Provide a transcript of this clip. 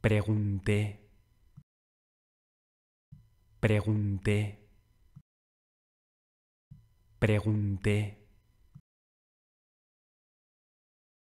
Pregunté. Pregunté. Pregunté.